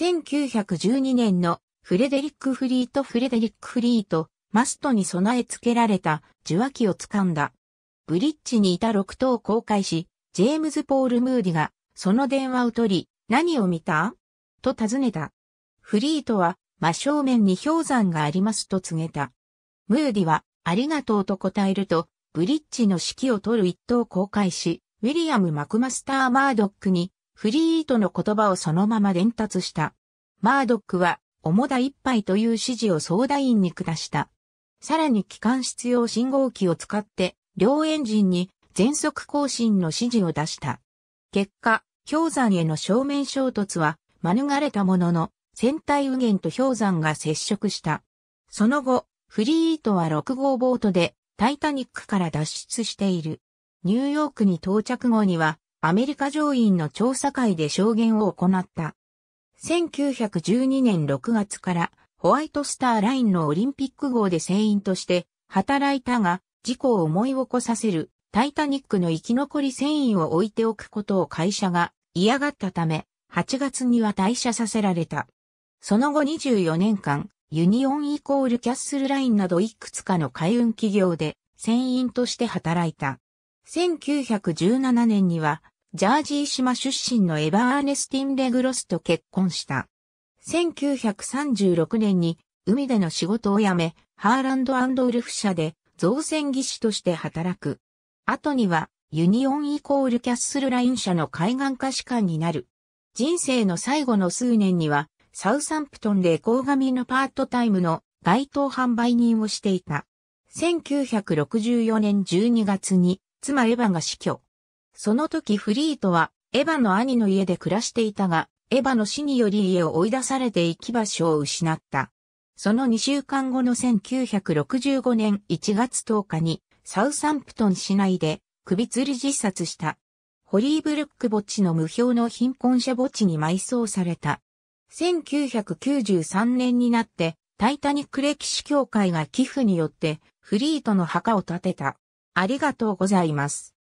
1912年のフレデリック・フリート・フレデリック・フリート、マストに備え付けられた受話器を掴んだ。ブリッジにいた6頭を公開し、ジェームズ・ポール・ムーディが、その電話を取り、何を見たと尋ねた。フリートは、真正面に氷山がありますと告げた。ムーディは、ありがとうと答えると、ブリッジの指揮を取る一を公開し、ウィリアム・マクマスター・マードックに、フリートの言葉をそのまま伝達した。マードックは、主だ一杯という指示を総大員に下した。さらに機関室用信号機を使って、両エンジンに全速更新の指示を出した。結果、氷山への正面衝突は免れたものの、船体右舷と氷山が接触した。その後、フリートは6号ボートでタイタニックから脱出している。ニューヨークに到着後には、アメリカ上院の調査会で証言を行った。1912年6月からホワイトスターラインのオリンピック号で船員として働いたが事故を思い起こさせるタイタニックの生き残り船員を置いておくことを会社が嫌がったため8月には退社させられた。その後24年間ユニオンイコールキャッスルラインなどいくつかの海運企業で船員として働いた。1917年には、ジャージー島出身のエヴァーネスティン・レグロスと結婚した。1936年に海での仕事を辞め、ハーランドウルフ社で造船技師として働く。後にはユニオンイコールキャッスルライン社の海岸化士官になる。人生の最後の数年にはサウサンプトンでエコー紙のパートタイムの街頭販売人をしていた。1964年12月に妻エヴァが死去。その時フリートはエヴァの兄の家で暮らしていたが、エヴァの死により家を追い出されて行き場所を失った。その2週間後の1965年1月10日にサウサンプトン市内で首吊り自殺した。ホリーブルック墓地の無表の貧困者墓地に埋葬された。1993年になってタイタニック歴史協会が寄付によってフリートの墓を建てた。ありがとうございます。